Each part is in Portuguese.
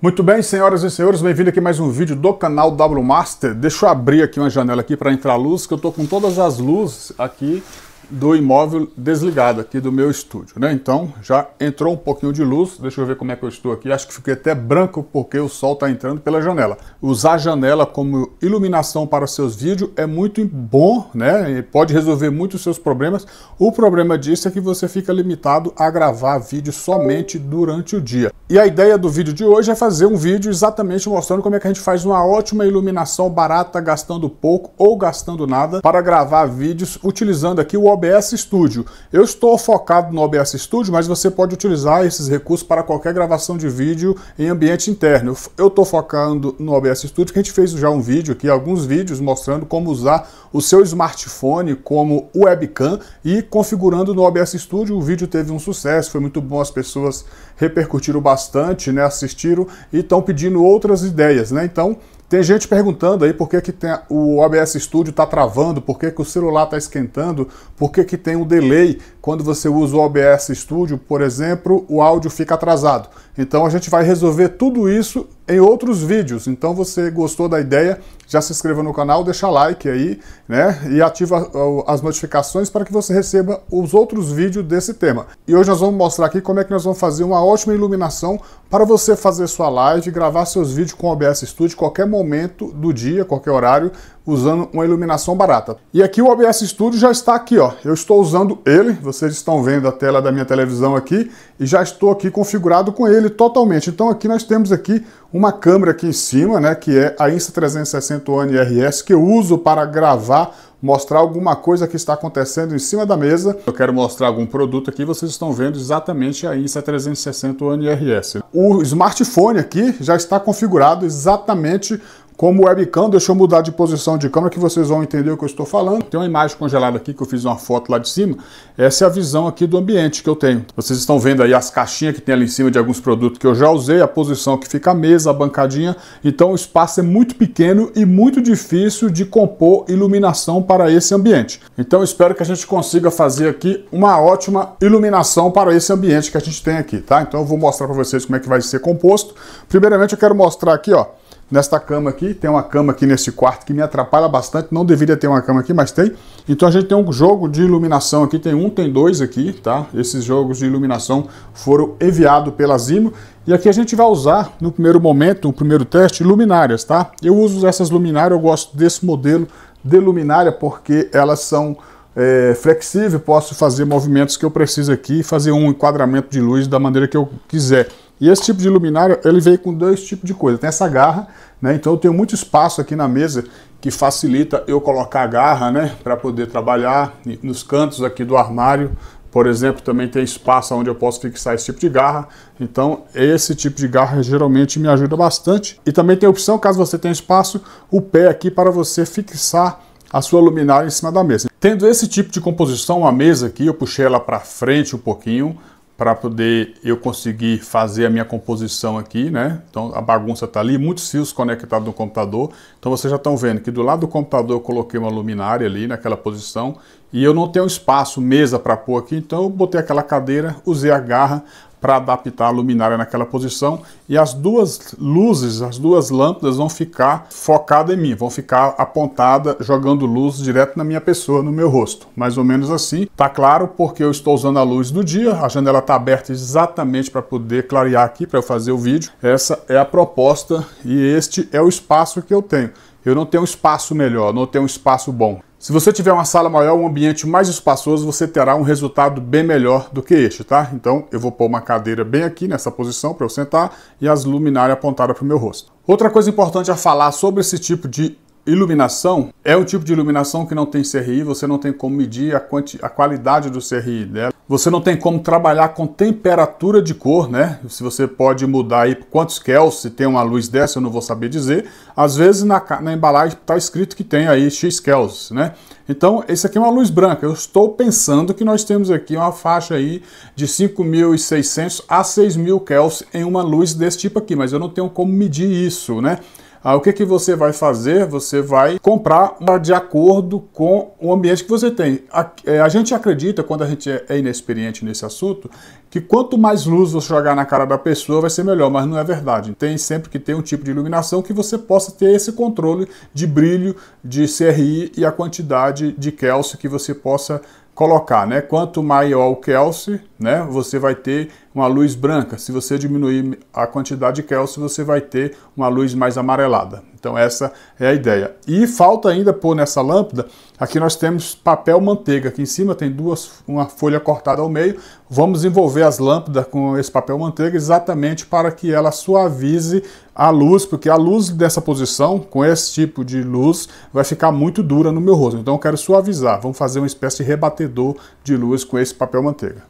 Muito bem, senhoras e senhores, bem-vindo aqui a mais um vídeo do canal W Master. Deixa eu abrir aqui uma janela aqui para entrar luz, que eu estou com todas as luzes aqui do imóvel desligado aqui do meu estúdio, né? Então já entrou um pouquinho de luz, deixa eu ver como é que eu estou aqui, acho que fiquei até branco porque o sol está entrando pela janela. Usar a janela como iluminação para seus vídeos é muito bom, né? E pode resolver muitos seus problemas. O problema disso é que você fica limitado a gravar vídeo somente durante o dia. E a ideia do vídeo de hoje é fazer um vídeo exatamente mostrando como é que a gente faz uma ótima iluminação barata, gastando pouco ou gastando nada, para gravar vídeos utilizando aqui o OBS Studio. Eu estou focado no OBS Studio, mas você pode utilizar esses recursos para qualquer gravação de vídeo em ambiente interno. Eu estou focando no OBS Studio, que a gente fez já um vídeo aqui, alguns vídeos mostrando como usar o seu smartphone como webcam e configurando no OBS Studio. O vídeo teve um sucesso, foi muito bom, as pessoas repercutiram bastante, né, assistiram e estão pedindo outras ideias, né? Então, tem gente perguntando aí por que, que tem, o OBS Studio está travando, por que, que o celular está esquentando, por que, que tem um delay quando você usa o OBS Studio, por exemplo, o áudio fica atrasado. Então a gente vai resolver tudo isso em outros vídeos. Então você gostou da ideia, já se inscreva no canal, deixa like aí, né? E ativa as notificações para que você receba os outros vídeos desse tema. E hoje nós vamos mostrar aqui como é que nós vamos fazer uma ótima iluminação para você fazer sua live, gravar seus vídeos com o OBS Studio qualquer momento do dia, qualquer horário usando uma iluminação barata. E aqui o OBS Studio já está aqui, ó. Eu estou usando ele, vocês estão vendo a tela da minha televisão aqui e já estou aqui configurado com ele totalmente. Então aqui nós temos aqui uma câmera aqui em cima, né, que é a Insta360 One RS que eu uso para gravar mostrar alguma coisa que está acontecendo em cima da mesa. Eu quero mostrar algum produto aqui, vocês estão vendo exatamente a Insta360 One RS. O smartphone aqui já está configurado exatamente como webcam, deixou eu mudar de posição de câmera que vocês vão entender o que eu estou falando. Tem uma imagem congelada aqui que eu fiz uma foto lá de cima. Essa é a visão aqui do ambiente que eu tenho. Vocês estão vendo aí as caixinhas que tem ali em cima de alguns produtos que eu já usei, a posição que fica a mesa, a bancadinha. Então o espaço é muito pequeno e muito difícil de compor iluminação para esse ambiente. Então espero que a gente consiga fazer aqui uma ótima iluminação para esse ambiente que a gente tem aqui, tá? Então eu vou mostrar para vocês como é que vai ser composto. Primeiramente eu quero mostrar aqui, ó, nesta cama aqui, tem uma cama aqui nesse quarto que me atrapalha bastante, não deveria ter uma cama aqui, mas tem. Então a gente tem um jogo de iluminação aqui, tem um, tem dois aqui, tá? Esses jogos de iluminação foram enviados pela Zimo e aqui a gente vai usar, no primeiro momento, o primeiro teste, luminárias, tá? Eu uso essas luminárias, eu gosto desse modelo de luminária porque elas são é, flexíveis, posso fazer movimentos que eu preciso aqui, fazer um enquadramento de luz da maneira que eu quiser. E esse tipo de luminária, ele veio com dois tipos de coisa. Tem essa garra, né? Então eu tenho muito espaço aqui na mesa que facilita eu colocar a garra, né? Para poder trabalhar nos cantos aqui do armário. Por exemplo, também tem espaço onde eu posso fixar esse tipo de garra. Então, esse tipo de garra geralmente me ajuda bastante. E também tem a opção, caso você tenha espaço, o pé aqui para você fixar a sua luminária em cima da mesa. Tendo esse tipo de composição, a mesa aqui, eu puxei ela para frente um pouquinho para poder eu conseguir fazer a minha composição aqui, né? Então a bagunça está ali, muitos fios conectados no computador. Então vocês já estão vendo que do lado do computador eu coloquei uma luminária ali naquela posição e eu não tenho espaço, mesa para pôr aqui, então eu botei aquela cadeira, usei a garra, para adaptar a luminária naquela posição e as duas luzes, as duas lâmpadas vão ficar focadas em mim, vão ficar apontada jogando luz direto na minha pessoa, no meu rosto. Mais ou menos assim. Tá claro porque eu estou usando a luz do dia, a janela está aberta exatamente para poder clarear aqui para eu fazer o vídeo. Essa é a proposta e este é o espaço que eu tenho. Eu não tenho um espaço melhor, não tenho um espaço bom. Se você tiver uma sala maior, um ambiente mais espaçoso, você terá um resultado bem melhor do que este, tá? Então eu vou pôr uma cadeira bem aqui nessa posição para eu sentar e as luminárias apontadas para o meu rosto. Outra coisa importante a falar sobre esse tipo de Iluminação é um tipo de iluminação que não tem CRI, você não tem como medir a, quanti, a qualidade do CRI dela. Você não tem como trabalhar com temperatura de cor, né? Se você pode mudar aí quantos Kelvin tem uma luz dessa, eu não vou saber dizer. Às vezes na, na embalagem está escrito que tem aí X Kelvin, né? Então, esse aqui é uma luz branca. Eu estou pensando que nós temos aqui uma faixa aí de 5.600 a 6.000 Kelvin em uma luz desse tipo aqui, mas eu não tenho como medir isso, né? Aí ah, o que, que você vai fazer? Você vai comprar de acordo com o ambiente que você tem. A, é, a gente acredita, quando a gente é, é inexperiente nesse assunto, que quanto mais luz você jogar na cara da pessoa vai ser melhor, mas não é verdade. Tem sempre que ter um tipo de iluminação que você possa ter esse controle de brilho, de CRI e a quantidade de Kelce que você possa colocar, né? Quanto maior o Kelce, né, você vai ter uma luz branca. Se você diminuir a quantidade de Kelvin, você vai ter uma luz mais amarelada. Então essa é a ideia. E falta ainda pôr nessa lâmpada, aqui nós temos papel manteiga, aqui em cima tem duas, uma folha cortada ao meio. Vamos envolver as lâmpadas com esse papel manteiga exatamente para que ela suavize a luz, porque a luz dessa posição, com esse tipo de luz, vai ficar muito dura no meu rosto. Então eu quero suavizar, vamos fazer uma espécie de rebatedor de luz com esse papel manteiga.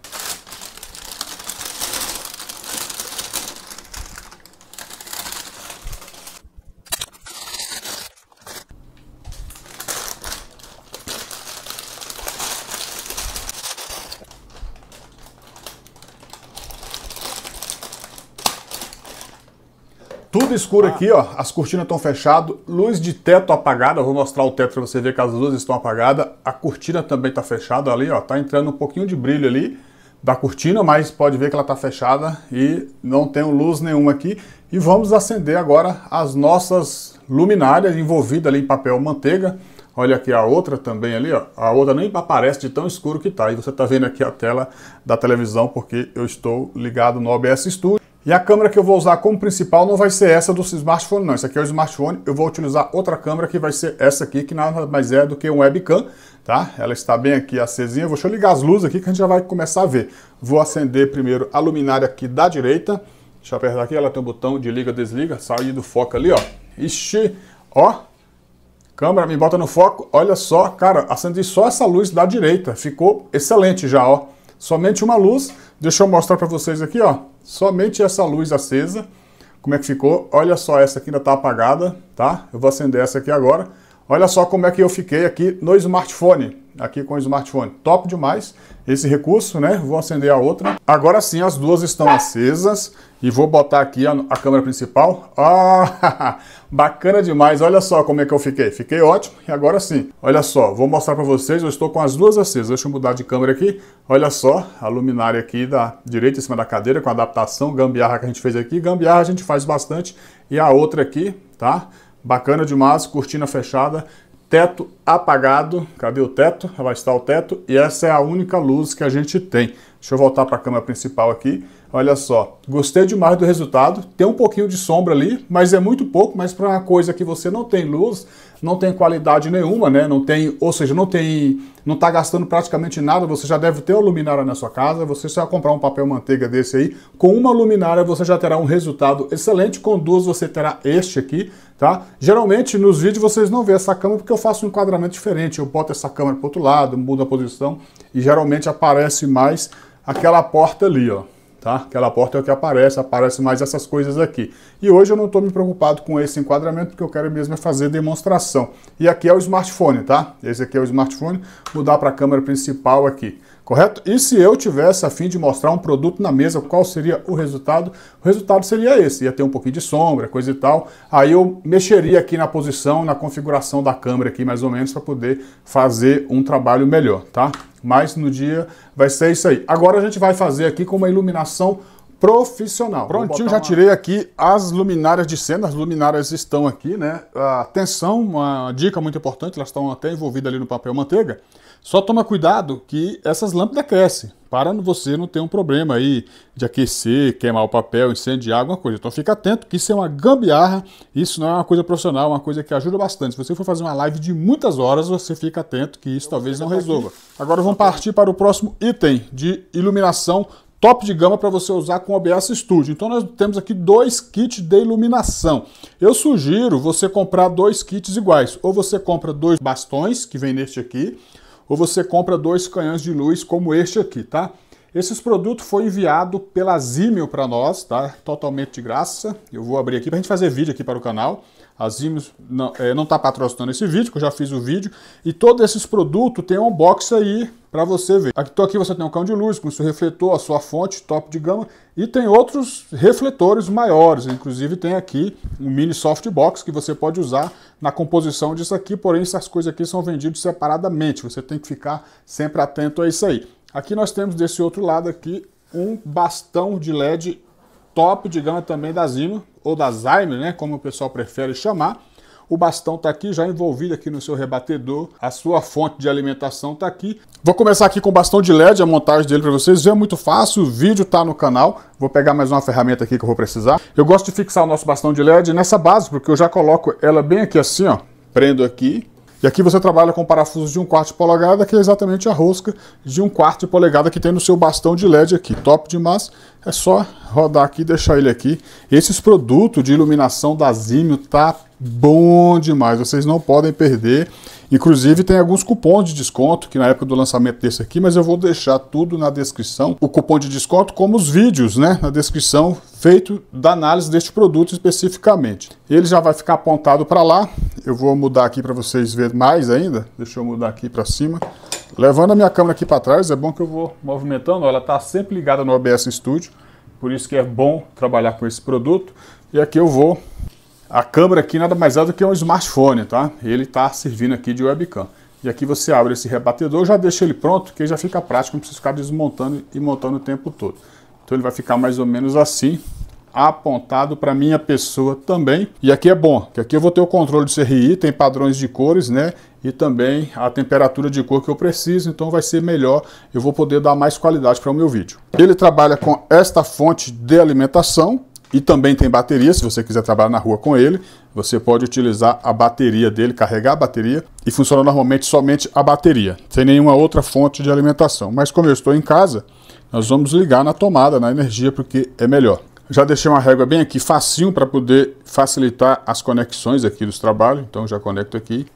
tudo escuro aqui, ó. As cortinas estão fechadas, luz de teto apagada. vou mostrar o teto para você ver que as luzes estão apagadas. A cortina também está fechada ali, ó. Tá entrando um pouquinho de brilho ali da cortina, mas pode ver que ela está fechada e não tem luz nenhuma aqui. E vamos acender agora as nossas luminárias envolvidas ali em papel manteiga. Olha aqui a outra também ali, ó. A outra nem aparece de tão escuro que tá. E você tá vendo aqui a tela da televisão porque eu estou ligado no OBS Studio. E a câmera que eu vou usar como principal não vai ser essa do smartphone, não. Isso aqui é o smartphone. Eu vou utilizar outra câmera que vai ser essa aqui, que nada mais é do que um webcam, tá? Ela está bem aqui acesinha. Vou, deixa eu ligar as luzes aqui que a gente já vai começar a ver. Vou acender primeiro a luminária aqui da direita. Deixa eu apertar aqui, ela tem um botão de liga, desliga. Sair do foco ali, ó. Ixi, ó. Câmera, me bota no foco. Olha só, cara, acendi só essa luz da direita. Ficou excelente já, ó. Somente uma luz Deixa eu mostrar para vocês aqui, ó. Somente essa luz acesa. Como é que ficou? Olha só, essa aqui ainda está apagada, tá? Eu vou acender essa aqui agora. Olha só como é que eu fiquei aqui no smartphone aqui com o smartphone. Top demais esse recurso, né? Vou acender a outra. Agora sim, as duas estão acesas e vou botar aqui a, a câmera principal. Ah, bacana demais. Olha só como é que eu fiquei. Fiquei ótimo e agora sim. Olha só, vou mostrar para vocês. Eu estou com as duas acesas. Deixa eu mudar de câmera aqui. Olha só, a luminária aqui da direita em cima da cadeira com adaptação gambiarra que a gente fez aqui. Gambiarra a gente faz bastante e a outra aqui, tá? Bacana demais, cortina fechada teto apagado. Cadê o teto? Vai estar o teto. E essa é a única luz que a gente tem. Deixa eu voltar para a câmera principal aqui. Olha só, gostei demais do resultado. Tem um pouquinho de sombra ali, mas é muito pouco. Mas para uma coisa que você não tem luz, não tem qualidade nenhuma, né? Não tem, ou seja, não tem, não está gastando praticamente nada. Você já deve ter uma luminária na sua casa. Você só comprar um papel manteiga desse aí, com uma luminária você já terá um resultado excelente. Com duas você terá este aqui, tá? Geralmente nos vídeos vocês não vê essa câmera porque eu faço um enquadramento diferente. Eu boto essa câmera para outro lado, mudo a posição e geralmente aparece mais aquela porta ali, ó tá? Aquela porta é o que aparece, aparece mais essas coisas aqui. E hoje eu não estou me preocupado com esse enquadramento, porque eu quero mesmo é fazer demonstração. E aqui é o smartphone, tá? Esse aqui é o smartphone, mudar para a câmera principal aqui, correto? E se eu tivesse a fim de mostrar um produto na mesa, qual seria o resultado? O resultado seria esse, ia ter um pouquinho de sombra, coisa e tal. Aí eu mexeria aqui na posição, na configuração da câmera aqui, mais ou menos, para poder fazer um trabalho melhor, tá? Mas no dia vai ser isso aí. Agora a gente vai fazer aqui com uma iluminação profissional. Prontinho, já uma... tirei aqui as luminárias de cena, as luminárias estão aqui, né? Atenção, uma dica muito importante, elas estão até envolvidas ali no papel manteiga. Só toma cuidado que essas lâmpadas crescem, para você não ter um problema aí de aquecer, queimar o papel, incendiar alguma coisa. Então fica atento que isso é uma gambiarra, isso não é uma coisa profissional, uma coisa que ajuda bastante. Se você for fazer uma live de muitas horas, você fica atento que isso Eu talvez não resolva. Agora vamos partir para o próximo item de iluminação top de gama para você usar com OBS Studio. Então nós temos aqui dois kits de iluminação. Eu sugiro você comprar dois kits iguais. Ou você compra dois bastões, que vem neste aqui, ou você compra dois canhões de luz como este aqui, tá? Esse produto foi enviado pela Zimmel para nós, tá? Totalmente de graça. Eu vou abrir aqui para a gente fazer vídeo aqui para o canal. A não está é, tá patrocinando esse vídeo, que eu já fiz o vídeo. E todos esses produtos tem um box aí para você ver. Aqui, tô aqui você tem um cão de luz com seu refletor, a sua fonte top de gama e tem outros refletores maiores. Inclusive tem aqui um mini softbox que você pode usar na composição disso aqui, porém essas coisas aqui são vendidas separadamente. Você tem que ficar sempre atento a isso aí. Aqui nós temos desse outro lado aqui um bastão de LED top, digamos, também da Zima, ou da Zime, né, como o pessoal prefere chamar. O bastão está aqui, já envolvido aqui no seu rebatedor. A sua fonte de alimentação está aqui. Vou começar aqui com o bastão de LED, a montagem dele para vocês. É muito fácil, o vídeo está no canal. Vou pegar mais uma ferramenta aqui que eu vou precisar. Eu gosto de fixar o nosso bastão de LED nessa base, porque eu já coloco ela bem aqui assim, ó. Prendo aqui. E aqui você trabalha com parafusos de um quarto de polegada, que é exatamente a rosca de um quarto de polegada que tem no seu bastão de LED aqui. Top demais. É só rodar aqui e deixar ele aqui. Esses produtos de iluminação da Zimio tá bom demais, vocês não podem perder. Inclusive tem alguns cupons de desconto, que na época do lançamento desse aqui, mas eu vou deixar tudo na descrição. O cupom de desconto, como os vídeos, né? Na descrição, feito da análise deste produto especificamente. Ele já vai ficar apontado para lá. Eu vou mudar aqui para vocês verem mais ainda. Deixa eu mudar aqui para cima. Levando a minha câmera aqui para trás, é bom que eu vou movimentando, ela está sempre ligada no OBS Studio, por isso que é bom trabalhar com esse produto. E aqui eu vou, a câmera aqui nada mais é do que um smartphone, tá? Ele está servindo aqui de webcam. E aqui você abre esse rebatedor, já deixa ele pronto, que já fica prático, não precisa ficar desmontando e montando o tempo todo. Então ele vai ficar mais ou menos assim, apontado para minha pessoa também. E aqui é bom, que aqui eu vou ter o controle de CRI, tem padrões de cores, né? e também a temperatura de cor que eu preciso, então vai ser melhor, eu vou poder dar mais qualidade para o meu vídeo. Ele trabalha com esta fonte de alimentação e também tem bateria, se você quiser trabalhar na rua com ele, você pode utilizar a bateria dele, carregar a bateria e funciona normalmente somente a bateria, sem nenhuma outra fonte de alimentação. Mas como eu estou em casa, nós vamos ligar na tomada, na energia, porque é melhor. Já deixei uma régua bem aqui, facinho para poder facilitar as conexões aqui dos trabalhos, então já conecto aqui.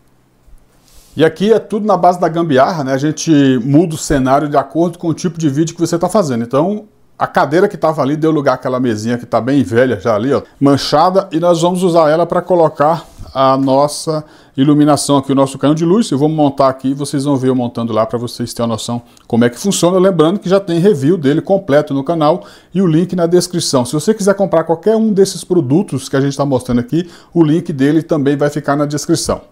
E aqui é tudo na base da gambiarra, né? A gente muda o cenário de acordo com o tipo de vídeo que você está fazendo. Então, a cadeira que estava ali deu lugar àquela mesinha que está bem velha já ali, ó, manchada, e nós vamos usar ela para colocar a nossa iluminação aqui, o nosso canhão de luz. Eu vou montar aqui, vocês vão ver eu montando lá para vocês terem uma noção como é que funciona. Lembrando que já tem review dele completo no canal e o link na descrição. Se você quiser comprar qualquer um desses produtos que a gente está mostrando aqui, o link dele também vai ficar na descrição.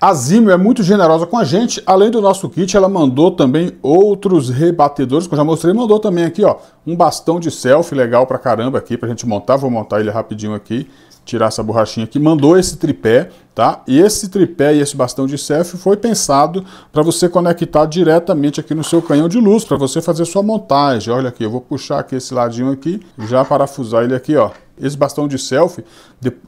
A Zimmer é muito generosa com a gente. Além do nosso kit, ela mandou também outros rebatedores, que eu já mostrei. Mandou também aqui, ó, um bastão de selfie legal pra caramba aqui, pra gente montar. Vou montar ele rapidinho aqui, tirar essa borrachinha aqui. Mandou esse tripé, tá? E esse tripé e esse bastão de selfie foi pensado para você conectar diretamente aqui no seu canhão de luz, para você fazer sua montagem. Olha aqui, eu vou puxar aqui esse ladinho aqui, já parafusar ele aqui, ó. Esse bastão de selfie,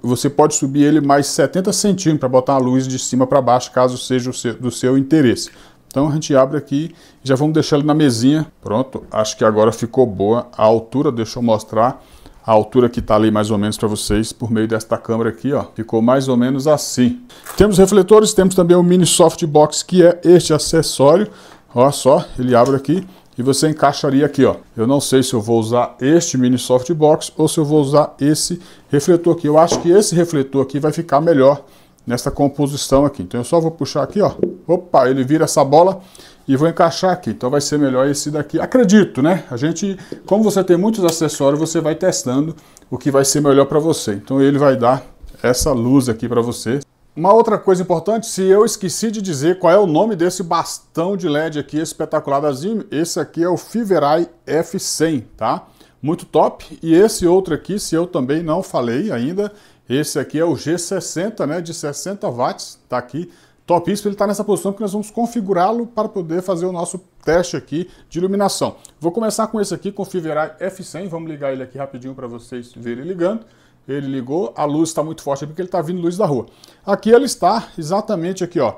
você pode subir ele mais 70 centímetros para botar a luz de cima para baixo, caso seja seu, do seu interesse. Então a gente abre aqui e já vamos deixar ele na mesinha. Pronto, acho que agora ficou boa a altura, deixa eu mostrar a altura que está ali mais ou menos para vocês por meio desta câmera aqui, ó. Ficou mais ou menos assim. Temos refletores, temos também o mini softbox que é este acessório. Olha só, ele abre aqui e você encaixaria aqui, ó. Eu não sei se eu vou usar este mini softbox ou se eu vou usar esse refletor aqui. Eu acho que esse refletor aqui vai ficar melhor nessa composição aqui. Então eu só vou puxar aqui, ó. Opa, ele vira essa bola e vou encaixar aqui. Então vai ser melhor esse daqui. Acredito, né? A gente, como você tem muitos acessórios, você vai testando o que vai ser melhor para você. Então ele vai dar essa luz aqui para você. Uma outra coisa importante, se eu esqueci de dizer qual é o nome desse bastão de LED aqui espetacular da Zim, esse aqui é o Fiverai F100, tá? Muito top. E esse outro aqui, se eu também não falei ainda, esse aqui é o G60, né, de 60 watts, tá aqui. Top isso. ele está nessa posição que nós vamos configurá-lo para poder fazer o nosso teste aqui de iluminação. Vou começar com esse aqui, com o Fiverai F100, vamos ligar ele aqui rapidinho para vocês verem ligando ele ligou, a luz está muito forte porque ele está vindo luz da rua. Aqui ele está exatamente aqui, ó,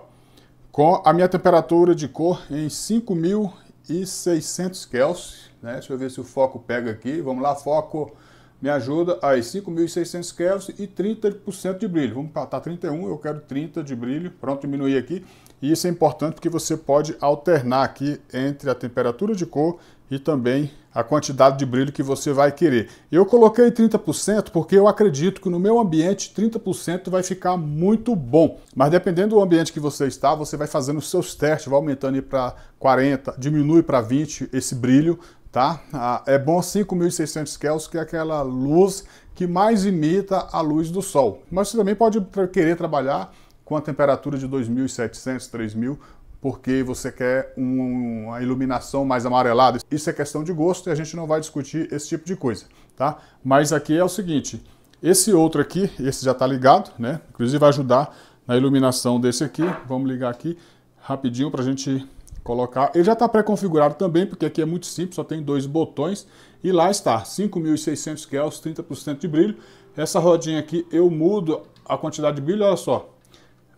com a minha temperatura de cor em 5.600 Kelvin, né? Deixa eu ver se o foco pega aqui. Vamos lá, foco, me ajuda. Aí, 5.600 Kelvin e 30% de brilho. Vamos para tá 31, eu quero 30 de brilho. Pronto, diminuir aqui. E isso é importante porque você pode alternar aqui entre a temperatura de cor e também a quantidade de brilho que você vai querer. Eu coloquei 30% porque eu acredito que no meu ambiente 30% vai ficar muito bom. Mas dependendo do ambiente que você está, você vai fazendo os seus testes, vai aumentando para 40, diminui para 20 esse brilho, tá? Ah, é bom 5600 Kelvin, que é aquela luz que mais imita a luz do sol. Mas você também pode querer trabalhar com a temperatura de 2.700, 3.000, porque você quer um, uma iluminação mais amarelada. Isso é questão de gosto e a gente não vai discutir esse tipo de coisa, tá? Mas aqui é o seguinte, esse outro aqui, esse já está ligado, né? Inclusive vai ajudar na iluminação desse aqui. Vamos ligar aqui rapidinho para a gente colocar. Ele já está pré-configurado também, porque aqui é muito simples, só tem dois botões. E lá está, 5.600 Kelvin, 30% de brilho. Essa rodinha aqui eu mudo a quantidade de brilho, olha só,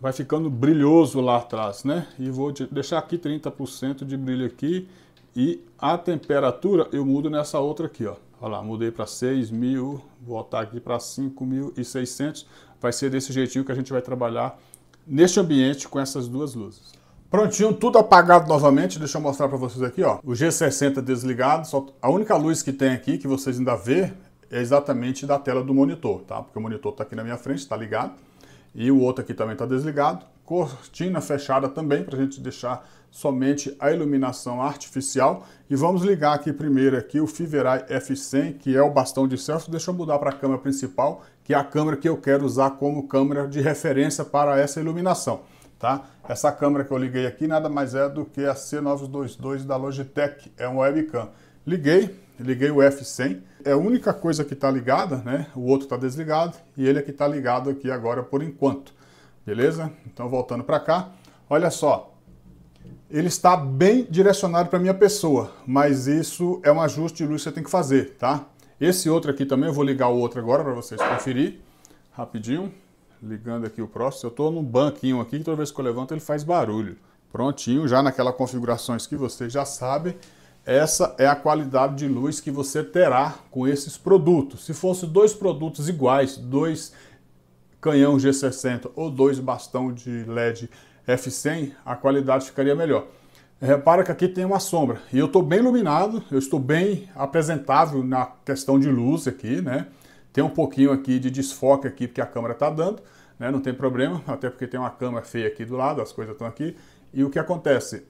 vai ficando brilhoso lá atrás, né? E vou deixar aqui 30% de brilho aqui e a temperatura eu mudo nessa outra aqui, ó. Olha lá, mudei para 6.000, vou voltar aqui para 5.600. Vai ser desse jeitinho que a gente vai trabalhar neste ambiente com essas duas luzes. Prontinho, tudo apagado novamente. Deixa eu mostrar para vocês aqui, ó. O G60 desligado, só... a única luz que tem aqui que vocês ainda vê é exatamente da tela do monitor, tá? Porque o monitor está aqui na minha frente, está ligado. E o outro aqui também está desligado. Cortina fechada também, para a gente deixar somente a iluminação artificial. E vamos ligar aqui primeiro aqui o Fiverai F100, que é o bastão de selfie. Deixa eu mudar para a câmera principal, que é a câmera que eu quero usar como câmera de referência para essa iluminação. Tá? Essa câmera que eu liguei aqui nada mais é do que a C922 da Logitech, é um webcam. Liguei, liguei o F100, é a única coisa que está ligada, né? O outro está desligado e ele é que está ligado aqui agora por enquanto, beleza? Então voltando para cá, olha só, ele está bem direcionado para minha pessoa, mas isso é um ajuste de luz que você tem que fazer, tá? Esse outro aqui também, eu vou ligar o outro agora para vocês conferir, rapidinho, ligando aqui o próximo, eu estou num banquinho aqui, que toda vez que eu levanto ele faz barulho, prontinho, já naquela configurações que vocês já sabem, essa é a qualidade de luz que você terá com esses produtos. Se fosse dois produtos iguais, dois canhão G60 ou dois bastão de LED F100, a qualidade ficaria melhor. Repara que aqui tem uma sombra e eu estou bem iluminado, eu estou bem apresentável na questão de luz aqui, né? Tem um pouquinho aqui de desfoque aqui porque a câmera está dando, né? Não tem problema, até porque tem uma câmera feia aqui do lado, as coisas estão aqui. E o que acontece?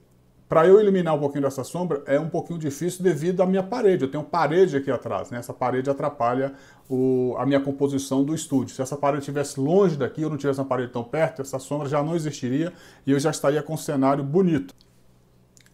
Para eu eliminar um pouquinho dessa sombra é um pouquinho difícil devido à minha parede. Eu tenho parede aqui atrás, né? Essa parede atrapalha o, a minha composição do estúdio. Se essa parede estivesse longe daqui, eu não tivesse uma parede tão perto, essa sombra já não existiria e eu já estaria com um cenário bonito.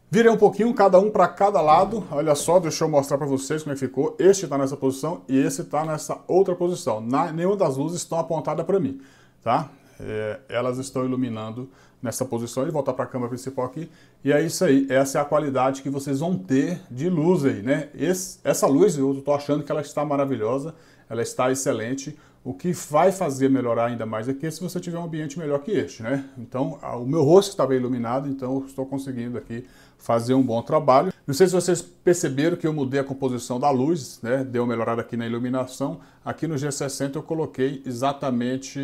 Virei um pouquinho, cada um para cada lado. Olha só, deixa eu mostrar para vocês como é que ficou. Este está nessa posição e esse está nessa outra posição. Na, nenhuma das luzes estão apontadas para mim, tá? É, elas estão iluminando nessa posição, ele voltar para a câmera principal aqui. E é isso aí, essa é a qualidade que vocês vão ter de luz aí, né? Esse, essa luz eu estou achando que ela está maravilhosa, ela está excelente. O que vai fazer melhorar ainda mais aqui é se você tiver um ambiente melhor que este, né? Então, o meu rosto está bem iluminado, então eu estou conseguindo aqui fazer um bom trabalho. Não sei se vocês perceberam que eu mudei a composição da luz, né? Deu uma melhorada aqui na iluminação. Aqui no G60 eu coloquei exatamente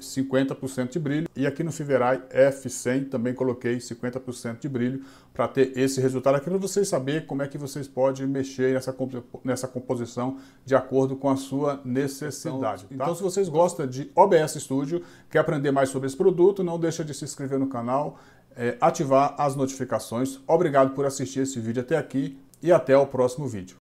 50% de brilho. E aqui no Fiverai F100 também coloquei 50% de brilho, para ter esse resultado aqui, para vocês saber como é que vocês podem mexer nessa, nessa composição de acordo com a sua necessidade. Então, tá? então, se vocês gostam de OBS Studio, quer aprender mais sobre esse produto, não deixa de se inscrever no canal, é, ativar as notificações. Obrigado por assistir esse vídeo até aqui e até o próximo vídeo.